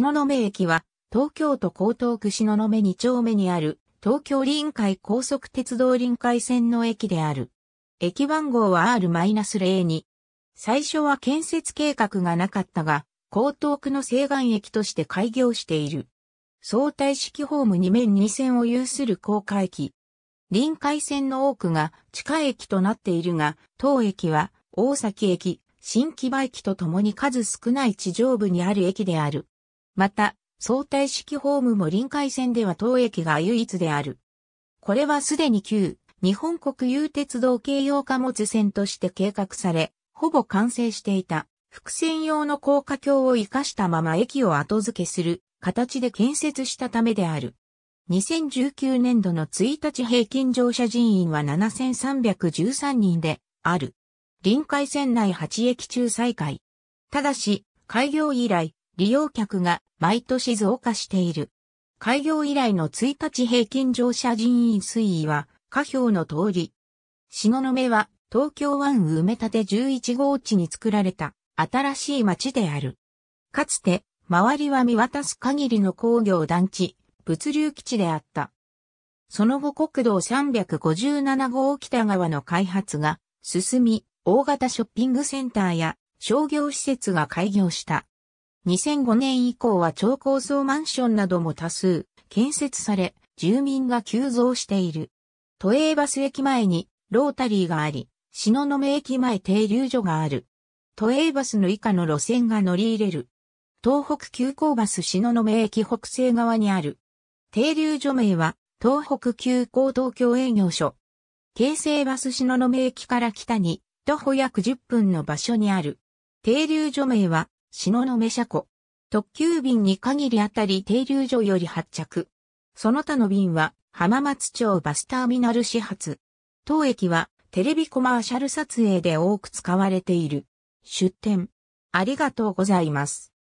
の雲駅は、東京都江東区の雲2丁目にある、東京臨海高速鉄道臨海線の駅である。駅番号は R-02。最初は建設計画がなかったが、江東区の西岸駅として開業している。相対式ホーム2面2線を有する高架駅。臨海線の多くが地下駅となっているが、当駅は大崎駅、新木場駅とともに数少ない地上部にある駅である。また、相対式ホームも臨海線では当駅が唯一である。これはすでに旧、日本国有鉄道京葉貨物線として計画され、ほぼ完成していた、伏線用の高架橋を活かしたまま駅を後付けする形で建設したためである。2019年度の1日平均乗車人員は7313人である。臨海線内8駅中再開。ただし、開業以来、利用客が毎年増加している。開業以来の1日平均乗車人員推移は、下表の通り。の目は、東京湾埋め立て11号地に作られた、新しい町である。かつて、周りは見渡す限りの工業団地、物流基地であった。その後国道357号北側の開発が進み、大型ショッピングセンターや商業施設が開業した。2005年以降は超高層マンションなども多数建設され、住民が急増している。都営バス駅前にロータリーがあり、篠の目駅前停留所がある。都営バスの以下の路線が乗り入れる。東北急行バス篠の目駅北西側にある。停留所名は東北急行東京営業所。京成バス篠の目駅から北に徒歩約10分の場所にある。停留所名は東雲車庫。特急便に限りあたり停留所より発着。その他の便は浜松町バスターミナル始発。当駅はテレビコマーシャル撮影で多く使われている。出店。ありがとうございます。